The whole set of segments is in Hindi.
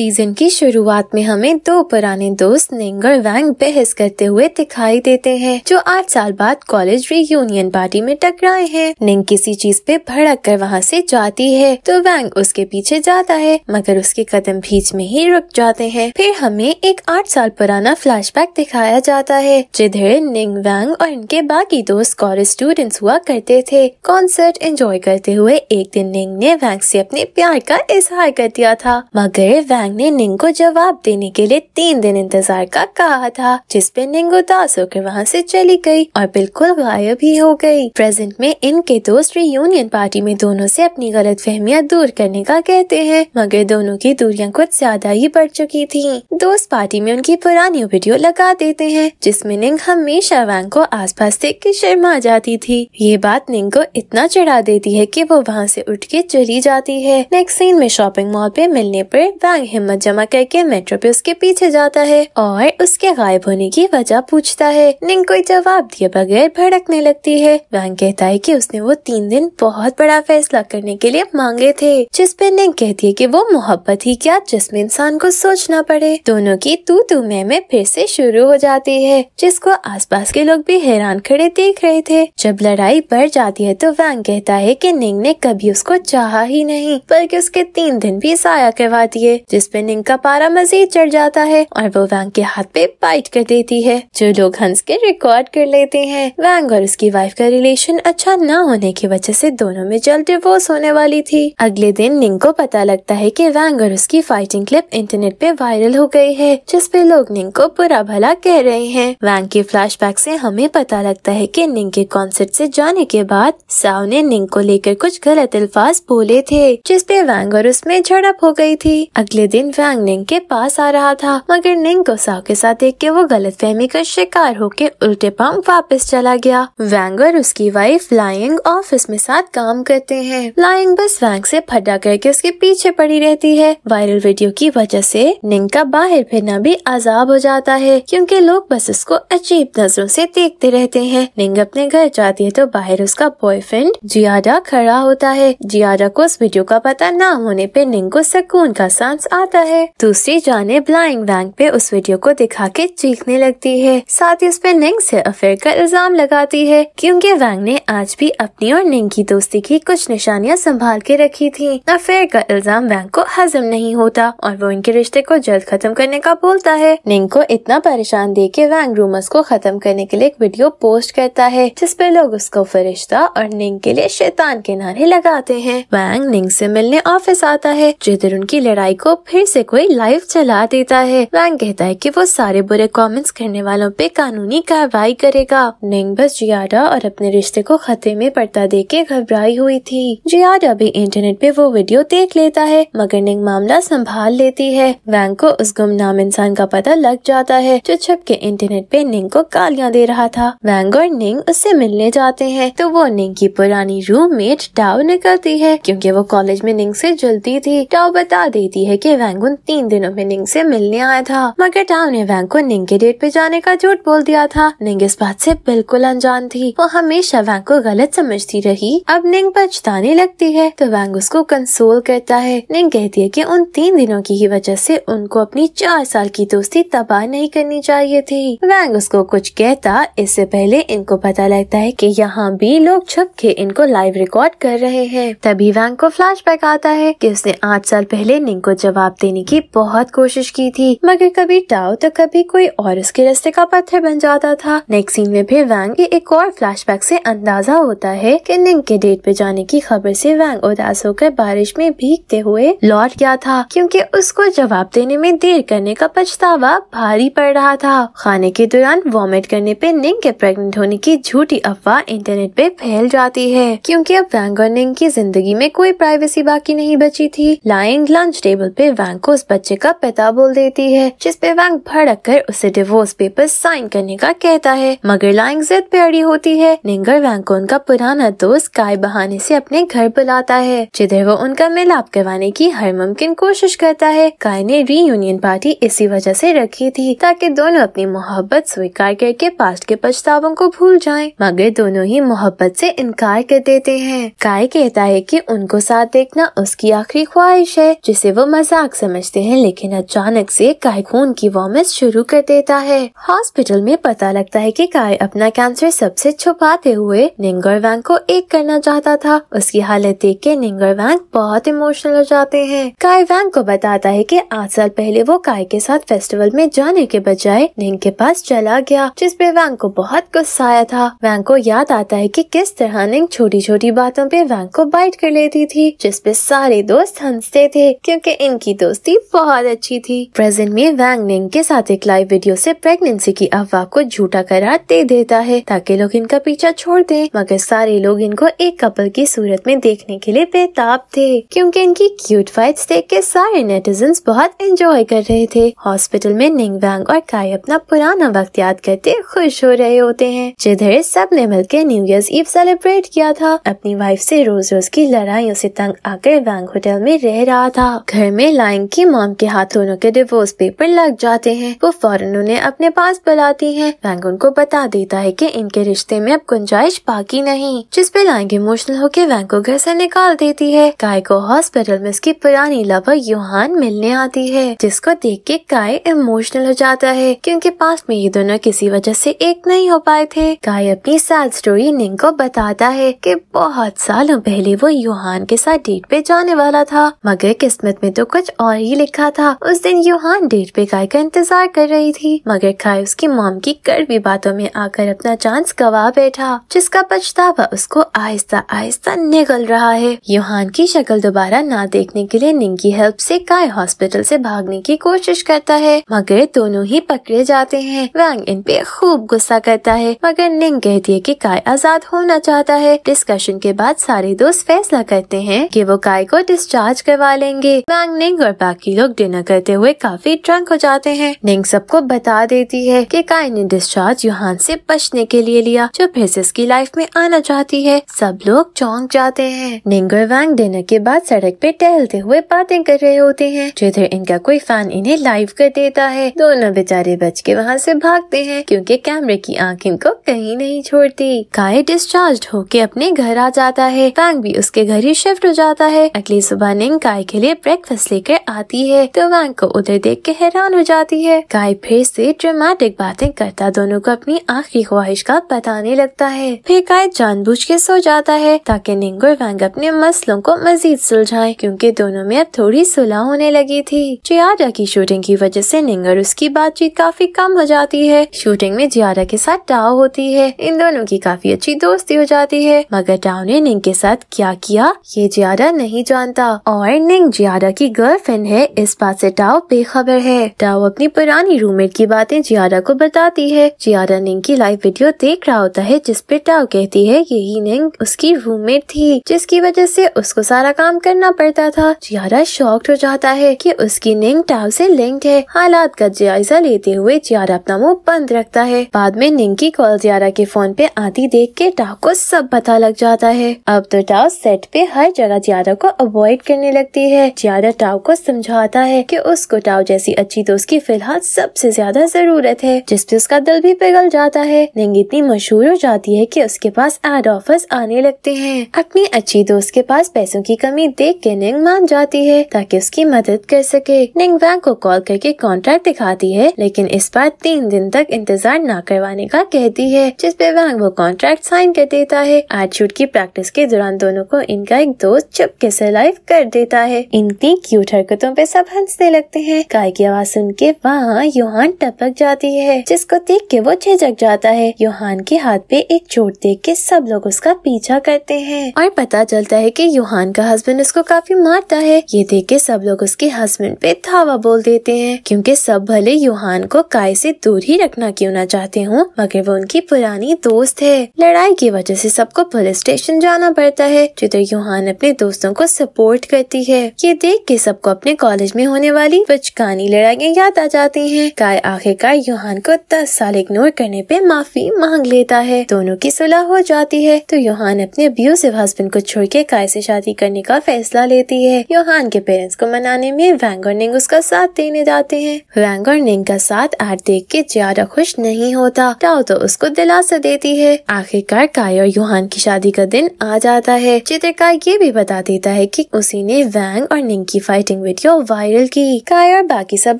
सीजन की शुरुआत में हमें दो पुराने दोस्त नेंगर वैंग बहस करते हुए दिखाई देते हैं जो आठ साल बाद कॉलेज रीयूनियन पार्टी में टकराए हैं नेंग किसी चीज पे भड़क कर वहाँ से जाती है तो वैंग उसके पीछे जाता है मगर उसके कदम बीच में ही रुक जाते हैं फिर हमें एक आठ साल पुराना फ्लैश दिखाया जाता है जिधर निंग वैंग और इनके बाकी दोस्त कॉलेज स्टूडेंट्स हुआ करते थे कॉन्सर्ट एंजॉय करते हुए एक दिन निंग ने वैंग से अपने प्यार का इजहार कर दिया था मगर वैंग सांग ने निंग को जवाब देने के लिए तीन दिन इंतजार का कहा था जिसपे निंगो दास होकर वहाँ से चली गई और बिल्कुल गायब ही हो गई प्रेजेंट में इनके दोस्त रियूनियन पार्टी में दोनों से अपनी गलत फहमियाँ दूर करने का कहते हैं मगर दोनों की दूरियाँ कुछ ज्यादा ही बढ़ चुकी थी दोस्त पार्टी में उनकी पुरानी वीडियो लगा देते हैं जिसमे निंग हमेशा वैंग को पास देख के शर्मा जाती थी ये बात निंग को इतना चढ़ा देती है की वो वहाँ से उठ के चली जाती है नेक्स्ट सीन में शॉपिंग मॉल पे मिलने पर वैंग हिम्मत जमा करके पे उसके पीछे जाता है और उसके गायब होने की वजह पूछता है निंग कोई जवाब दिए बगैर भड़कने लगती है वैंग कहता है कि उसने वो तीन दिन बहुत बड़ा फैसला करने के लिए मांगे थे जिसपे निंग कहती है कि वो मोहब्बत ही क्या जिसमे इंसान को सोचना पड़े दोनों की तू तू मैं में फिर से शुरू हो जाती है जिसको आसपास के लोग भी हैरान खड़े देख रहे थे जब लड़ाई बढ़ जाती है तो वैंग कहता है कि निंग ने कभी उसको चाहा ही नहीं बल्कि उसके तीन दिन भी साया करवा दिए जिसपे निंका पारा मजीद चढ़ जाता है और वो वैंग के हाथ पे बाइट कर देती है जो लोग हंस के रिकॉर्ड कर लेते हैं वैंग और उसकी वाइफ का रिलेशन अच्छा न होने की वजह से दोनों में जल्द डिवोर्स होने वाली थी अगले दिन निंग को पता लगता है की वैंग और उसकी फाइटिंग क्लिप इंटरनेट पे वायरल हो गई है जिसपे लोग निंग को बुरा भला कह रहे हैं वैंग के फ्लैश बैक हमें पता लगता है की निंग के कॉन्सर्ट ऐसी जाने के बाद साव ने निंग को लेकर कुछ गलत अल्फाज बोले थे जिसपे वैंग और उसमें झड़प हो गई थी अगले दिन वैंग निंग के पास आ रहा था मगर निंग को साव के साथ देख के वो गलत फहमी का शिकार होके उल्टे पाँव वापस चला गया वैंग और उसकी वाइफ लाइंग ऑफिस में साथ काम करते हैं लाइंग बस वैंग से फटा करके उसके पीछे पड़ी रहती है वायरल वीडियो की वजह से निंग का बाहर फिरना भी आजाब हो जाता है क्योंकि लोग बस उसको अजीब नजरों से देखते रहते हैं निंग अपने घर जाती है तो बाहर उसका बॉयफ्रेंड जियाडा खड़ा होता है जियाडा को उस वीडियो का पता न होने पर निंग को सुकून का सांस आ आता है दूसरी जाने ब्लाइंग बैंक पे उस वीडियो को दिखा के चीखने लगती है साथ ही उस पर निंग से अफेयर का इल्जाम लगाती है क्योंकि वैंग ने आज भी अपनी और निंग की दोस्ती की कुछ निशानियां संभाल के रखी थी अफेयर का इल्जाम वैंग को हजम नहीं होता और वो इनके रिश्ते को जल्द खत्म करने का बोलता है निंग को इतना परेशान दे के वैंग रूमर्स को खत्म करने के लिए एक वीडियो पोस्ट करता है जिस लोग उसको फरिश्ता और निंग के लिए शैतान के नारे लगाते हैं वैंग निंग से मिलने ऑफिस आता है जिधर उनकी लड़ाई को फिर से कोई लाइव चला देता है वैंग कहता है कि वो सारे बुरे कमेंट्स करने वालों पे कानूनी कार्रवाई करेगा नेंग बस जियाडा और अपने रिश्ते को खतरे में पड़ता दे के घबराई हुई थी जियाडा भी इंटरनेट पे वो वीडियो देख लेता है मगर नेंग मामला संभाल लेती है वैंग को उस गुमनाम इंसान का पता लग जाता है जो छप के इंटरनेट पे निंग को गालियाँ दे रहा था वैंग और निंग उससे मिलने जाते हैं तो वो निंग की पुरानी रूममेट डाव निकलती है क्योंकि वो कॉलेज में निंग से जलती थी डाव बता देती है कि वैंगुन तीन दिनों में निंग से मिलने आया था मगर टाम ने वैंग को निंग के डेट पे जाने का झूठ बोल दिया था निंग इस बात से बिल्कुल अनजान थी वो हमेशा वैंग को गलत समझती रही अब निंग पछताने लगती है तो वैंग उसको कंसोल करता है निंग कहती है की उन तीन दिनों की ही वजह ऐसी उनको अपनी चार साल की दोस्ती तबाह नहीं करनी चाहिए थी वैंग उसको कुछ कहता इससे पहले इनको पता लगता है की यहाँ भी लोग छुप के इनको लाइव रिकॉर्ड कर रहे हैं तभी वैंग को फ्लैश आता है कि उसने आठ साल पहले निंग को जवाब जवाब देने की बहुत कोशिश की थी मगर कभी टाओ तो कभी कोई और उसके रस्ते का पत्थर बन जाता था नेक्स्ट सीन में भी वैंग के एक और फ्लैशबैक से अंदाजा होता है कि निंग के डेट पे जाने की खबर से वैंग उदास होकर बारिश में भीगते हुए लौट गया था क्योंकि उसको जवाब देने में देर करने का पछतावा भारी पड़ रहा था खाने के दौरान वॉमिट करने पे निंग के प्रेग्नेंट होने की झूठी अफवाह इंटरनेट पे फैल जाती है क्योंकि अब वैंग और निंग की जिंदगी में कोई प्राइवेसी बाकी नहीं बची थी लाइंग लंच टेबल पे वैंग को उस बच्चे का पिता बोल देती है जिसपे वैंग भड़क कर उसे डिवोर्स पेपर साइन करने का कहता है मगर लाइंग जिद पे अड़ी होती है निंगर वैंग को उनका पुराना दोस्त काय बहाने से अपने घर बुलाता है जिधर वो उनका मिलाप करवाने की हर मुमकिन कोशिश करता है काय ने यूनियन पार्टी इसी वजह से रखी थी ताकि दोनों अपनी मोहब्बत स्वीकार करके पास्ट के पछतावों को भूल जाए मगर दोनों ही मोहब्बत से इनकार कर देते हैं काय कहता है कि उनको साथ देखना उसकी आखिरी ख्वाहिश है जिसे वो मजाक मजाक समझते हैं लेकिन अचानक से काय खून की वॉमिट शुरू कर देता है हॉस्पिटल में पता लगता है कि काय अपना कैंसर सबसे छुपाते हुए निंगर वैंग को एक करना चाहता था उसकी हालत देख के निंगर वैंग बहुत इमोशनल हो जाते हैं काय वैंग को बताता है की आठ साल पहले वो काय के साथ फेस्टिवल में जाने के बजाय निंग के पास चला गया जिसपे वैंग को बहुत गुस्सा आया था वैंग को याद आता है कि किस तरह निंग छोटी छोटी बातों पे वैंग को बाइट कर लेती थी जिसपे सारे दोस्त हंसते थे क्योंकि इनकी की दोस्ती बहुत अच्छी थी प्रेजेंट में वैंग निंग के साथ एक लाइव वीडियो से प्रेगनेंसी की अफवाह को झूठा करार दे देता है ताकि लोग इनका पीछा छोड़ दें मगर सारे लोग इनको एक कपल की सूरत में देखने के लिए बेताब थे क्योंकि इनकी क्यूट फाइट्स देख के सारे नेटिजन बहुत एंजॉय कर रहे थे हॉस्पिटल में निंग वैंग और काय अपना पुराना वक्त याद करते खुश हो रहे होते हैं जिधर सब ने मिलकर न्यू ईयर ईव सेलिब्रेट किया था अपनी वाइफ से रोज रोज की लड़ाइयों से तंग आकर वैंग होटल में रह रहा था घर में लाइन की मॉम के हाथ दोनों के डिवोर्स पेपर लग जाते हैं वो फौरन उन्हें अपने पास बुलाती है बैंक उनको बता देता है कि इनके रिश्ते में अब गुंजाइश बाकी नहीं जिसपे लाइंग इमोशनल होकर वैंग को घर ऐसी निकाल देती है काय को हॉस्पिटल में उसकी पुरानी लवर यूहान मिलने आती है जिसको देख के काय इमोशनल हो जाता है क्यूँकी पास में ये दोनों किसी वजह से एक नहीं हो पाए थे काय अपनी सैड स्टोरी निंग को बताता है कि बहुत सालों पहले वो यूहान के साथ डेट पे जाने वाला था मगर किस्मत में तो कुछ कुछ और ही लिखा था उस दिन यूहान डेट पे गाय का इंतजार कर रही थी मगर खाय उसकी मॉम की कड़वी बातों में आकर अपना चांस गवा बैठा जिसका पछतावा उसको आहिस्ता आहिस्ता निगल रहा है यूहान की शक्ल दोबारा ना देखने के लिए निंग की हेल्प से काय हॉस्पिटल से भागने की कोशिश करता है मगर दोनों ही पकड़े जाते हैं वैंग इन पे खूब गुस्सा करता है मगर निंग कहती है कि काय आजाद होना चाहता है डिस्कशन के बाद सारे दोस्त फैसला करते हैं कि वो काय को डिस्चार्ज करवा लेंगे वैंग निंग निंग और बाकी लोग डिनर करते हुए काफी ड्रंक हो जाते हैं निंग सबको बता देती है कि काय ने डिस्चार्ज यूहान से बचने के लिए लिया जो फिर से उसकी लाइफ में आना चाहती है सब लोग चौंक जाते हैं निंग और वैंग डिनर के बाद सड़क पे टहलते हुए बातें कर रहे होते हैं जिधर इनका कोई फैन इन्हें लाइव कर देता है दोनों बेचारे बच के वहाँ से भागते हैं क्योंकि कैमरे की आँख इनको कहीं नहीं छोड़ती काय डिस्चार्ज होके अपने घर आ जाता है वैंग भी उसके घर ही शिफ्ट हो जाता है अगली सुबह निंग काय के लिए ब्रेकफास्ट लेकर लेकर आती है तो वैंग को उधर देख के हैरान हो जाती है गाय फिर से ड्रामेटिक बातें करता दोनों को अपनी आखिरी ख्वाहिश का बताने लगता है फिर गाय जानबूझ के सो जाता है ताकि निंग और वैंग अपने मसलों को मजीद सुलझाए क्यूँकी दोनों में अब थोड़ी सुलह होने लगी थी जियारा की शूटिंग की वजह से निंग और उसकी बातचीत काफी कम हो जाती है शूटिंग में जियारा के साथ टाओ होती है इन दोनों की काफी अच्छी दोस्ती हो जाती है मगर टाओ ने निंग के साथ क्या किया ये जियारा नहीं जानता और निंग जियारा की गर्ल फिन है इस बात से टाओ बेखबर है टाओ अपनी पुरानी रूममेट की बातें जियारा को बताती है जियारा निंग की लाइव वीडियो देख रहा होता है जिसपे टाओ कहती है यही निंग उसकी रूममेट थी जिसकी वजह से उसको सारा काम करना पड़ता था जियारा शॉक्ड हो जाता है कि उसकी निंग टाओ से लिंक्ड है हालात का जायजा लेते हुए जियारा अपना मुंह बंद रखता है बाद में निंग की कॉल जियारा के फोन पे आती देख के टाओ को सब पता लग जाता है अब तो टाओ सेट पे हर जगह जियारा को अवॉइड करने लगती है जियारा टाओ को को समझाता है कि उसको टाओ जैसी अच्छी दोस्त की फिलहाल सबसे ज्यादा जरूरत है जिसपे उसका दिल भी पिघल जाता है निंग इतनी मशहूर हो जाती है की उसके पास एड ऑफर्स आने लगते है अपनी अच्छी दोस्त के पास पैसों की कमी देख के निंग मान जाती है ताकि उसकी मदद कर सके निंग बैंक को कॉल करके कॉन्ट्रैक्ट दिखाती है लेकिन इस बार तीन दिन तक इंतजार न करवाने का कहती है जिसपे वैंग वो कॉन्ट्रैक्ट साइन कर देता है आज शूट की प्रैक्टिस के दौरान दोनों को इनका एक दोस्त चुपके से लाइव कर देता है इनकी क्यूट हरकतों पे सब हंसने लगते हैं काय की आवाज सुन के वहाँ योहान टपक जाती है जिसको देख के वो झिझक जाता है योहान के हाथ पे एक चोट देख के सब लोग उसका पीछा करते हैं और पता चलता है कि योहान का हस्बैंड उसको काफी मारता है ये देख के सब लोग उसके हस्बैंड पे धावा बोल देते हैं क्योंकि सब भले योहान को काय से दूर ही रखना क्यों ना चाहते हूँ मगर वो उनकी पुरानी दोस्त है लड़ाई की वजह से सबको पुलिस स्टेशन जाना पड़ता है जिधर योहान अपने दोस्तों को सपोर्ट करती है ये देख के सब सबको अपने कॉलेज में होने वाली बचकानी लड़ाइयाँ याद आ जाती हैं काय आखिरकार यूहान को दस साल इग्नोर करने पे माफी मांग लेता है दोनों की सुलह हो जाती है तो यूहान अपने अब्यूसिव हस्बैंड को छोड़ के काय ऐसी शादी करने का फैसला लेती है यूहान के पेरेंट्स को मनाने में वैंग और निंग उसका साथ देने जाते हैं वैंग और निंग का साथ आठ देख के ज्यादा खुश नहीं होता टाओ तो उसको दिलासा देती है आखिरकार काय और यूहान की शादी का दिन आ जाता है चित्रकार ये भी बता देता है की उसी ने वैंग और निंग की फाइट डेटिंग वीडियो वायरल की और बाकी सब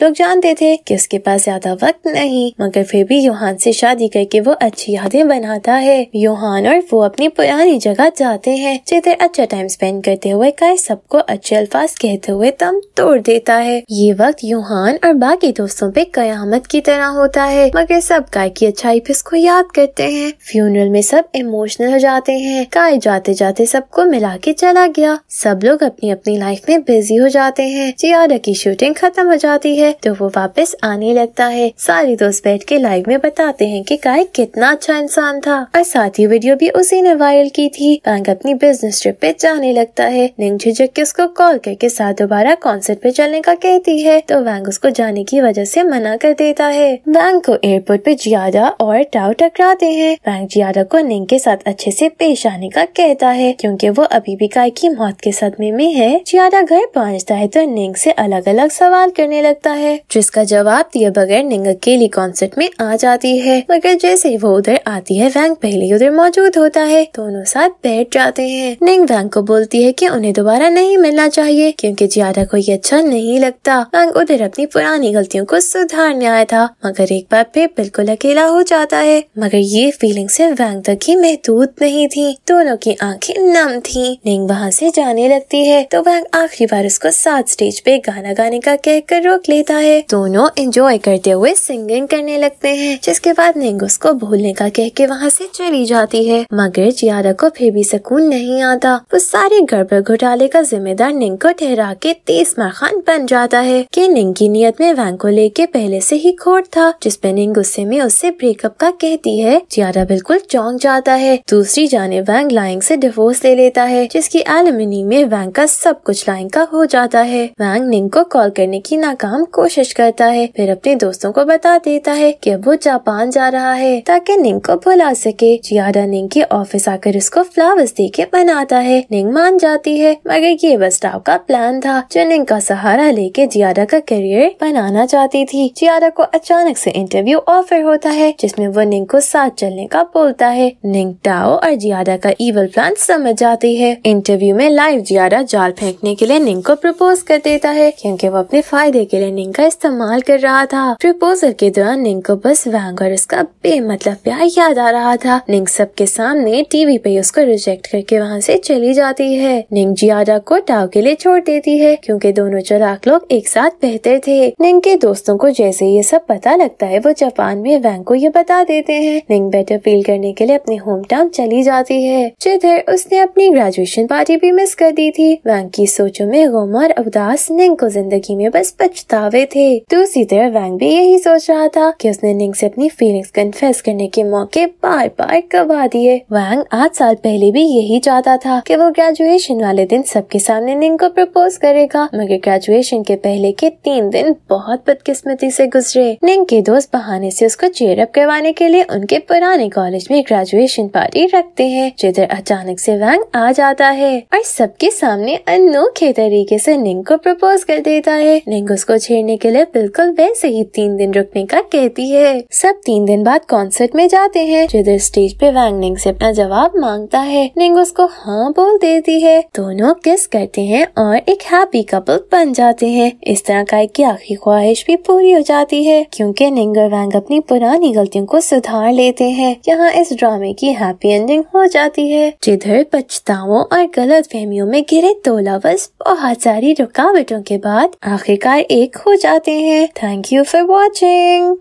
लोग जानते थे कि उसके पास ज्यादा वक्त नहीं मगर फिर भी योहान से शादी करके वो अच्छी यादें बनाता है योहान और वो अपनी पुरानी जगह जाते हैं जिधर अच्छा टाइम स्पेंड करते हुए काय सबको अच्छे अल्फाज कहते हुए दम तोड़ देता है ये वक्त योहान और बाकी दोस्तों पे कयामत की तरह होता है मगर सब काय की अच्छाई पे उसको याद करते हैं फ्यूनरल में सब इमोशनल हो जाते हैं काय जाते जाते सबको मिला के चला गया सब लोग अपनी अपनी लाइफ में बिजी हो जाते जाते हैं जियादा की शूटिंग खत्म हो जाती है तो वो वापस आने लगता है सारे दोस्त बैठ के लाइव में बताते हैं कि काय कितना अच्छा इंसान था और साथ ही वीडियो भी उसी ने वायरल की थी बैंक अपनी बिजनेस ट्रिप पे जाने लगता है निंग झिझक के उसको कॉल करके साथ दोबारा कॉन्सर्ट पे चलने का कहती है तो वैंग उसको जाने की वजह से मना कर देता है बैंक को एयरपोर्ट पे जियाडा और टाव टकराते हैं बैंक जियादा को निंग के साथ अच्छे से पेश आने का कहता है क्योंकि वो अभी भी काय की मौत के सदमे में है जियादा घर पहुँचता है तो निंग से अलग अलग सवाल करने लगता है जिसका जवाब दिए बगैर निंग अकेली कॉन्सर्ट में आ जाती है मगर जैसे वो उधर आती है वैंग पहले उधर मौजूद होता है दोनों साथ बैठ जाते हैं निंग वैंग को बोलती है की उन्हें दोबारा नहीं मिलना चाहिए क्यूँकी ज्यादा कोई अच्छा नहीं लगता वैंग उधर अपनी पुरानी गलतियों को सुधारने आया था मगर एक बार फिर बिल्कुल अकेला हो जाता है मगर ये फीलिंग सिर्फ वैंग तक ही महदूद नहीं थी दोनों की आंखें नम थी निंग वहाँ से जाने लगती है तो वैंग आखिरी बार उसको साथ बाद स्टेज पे गाना गाने का कहकर रोक लेता है दोनों एंजॉय करते हुए सिंगिंग करने लगते हैं जिसके बाद नेंगुस को भूलने का कह के वहाँ से चली जाती है मगर जियारा को फिर भी सुकून नहीं आता वो सारे गड़बड़ घोटाले का जिम्मेदार निंग को ठहरा के तेज मरखान बन जाता है की निंग की नीयत में वैंग को लेके पहले से ही खोट था जिसपे निंग गुस्से में उससे ब्रेकअप का कहती है जियारा बिल्कुल चौंक जाता है दूसरी जाने वैंग लाइंग से डिवोर्स ले लेता है जिसकी एलुमिनी में वैंग का सब कुछ लाइंग का हो जाता है है वैंग निंग को कॉल करने की नाकाम कोशिश करता है फिर अपने दोस्तों को बता देता है कि अब वो जापान जा रहा है ताकि निंग को भुला सके जियाडा निंग के ऑफिस आकर उसको फ्लावर्स दे के बनाता है निंग मान जाती है मगर ये बस टाव का प्लान था जो निंग का सहारा लेके जियाडा का करियर बनाना चाहती थी जियाडा को अचानक से इंटरव्यू ऑफर होता है जिसमे वो निंग को साथ चलने का बोलता है निंग टाओ और जियाडा का ईवल प्लान समझ जाती है इंटरव्यू में लाइव जियाडा जाल फेंकने के लिए निंग को प्रपोज प्रपोज कर देता है क्योंकि वो अपने फायदे के लिए निंग का इस्तेमाल कर रहा था प्रपोजल के दौरान निंग को बस वैंग और उसका बेमतलब प्यार याद आ रहा था निंग सबके सामने टीवी पे उसको रिजेक्ट करके वहाँ से चली जाती है निंग जियाडा को टाव के लिए छोड़ देती है क्योंकि दोनों चराक लोग एक साथ बेहतर थे निंग के दोस्तों को जैसे ये सब पता लगता है वो जापान में वैंग को ये बता देते हैं निंग बेटर फील करने के लिए अपने होम टाउन चली जाती है जिधर उसने अपनी ग्रेजुएशन पार्टी भी मिस कर दी थी वैंग की सोचों में गोमर अब गुरदास निंग को जिंदगी में बस पछतावे थे दूसरी तरफ वैंग भी यही सोच रहा था कि उसने निंग से अपनी फीलिंग्स कन्फेस करने के मौके बार बार गवा दिए वैंग आठ साल पहले भी यही चाहता था कि वो ग्रेजुएशन वाले दिन सबके सामने निंग को प्रपोज करेगा मगर ग्रेजुएशन के पहले के तीन दिन बहुत बदकिस्मती से गुजरे निंग के दोस्त बहाने से उसको चेयरअप करवाने के लिए उनके पुराने कॉलेज में ग्रेजुएशन पार्टी रखते है जिधर अचानक से वैंग आ जाता है और सबके सामने अनोखे तरीके से निंग को प्रपोज कर देता है निंग उसको छेड़ने के लिए बिल्कुल वैसे ही तीन दिन रुकने का कहती है सब तीन दिन बाद कॉन्सर्ट में जाते हैं जिधर स्टेज पे वैंग निंग से अपना जवाब मांगता है निंग उसको हाँ बोल देती है दोनों किस करते हैं और एक हैप्पी कपल बन जाते हैं इस तरह का की आखिरी ख्वाहिश भी पूरी हो जाती है क्योंकि निंग और वैंग अपनी पुरानी गलतियों को सुधार लेते हैं यहाँ इस ड्रामे की हैप्पी एंडिंग हो जाती है जिधर पछतावों और गलत फहमियों में घिरे दो लवर्स बहुत सारी रुकावटों के बाद आखिरकार एक हो जाते हैं थैंक यू फॉर वॉचिंग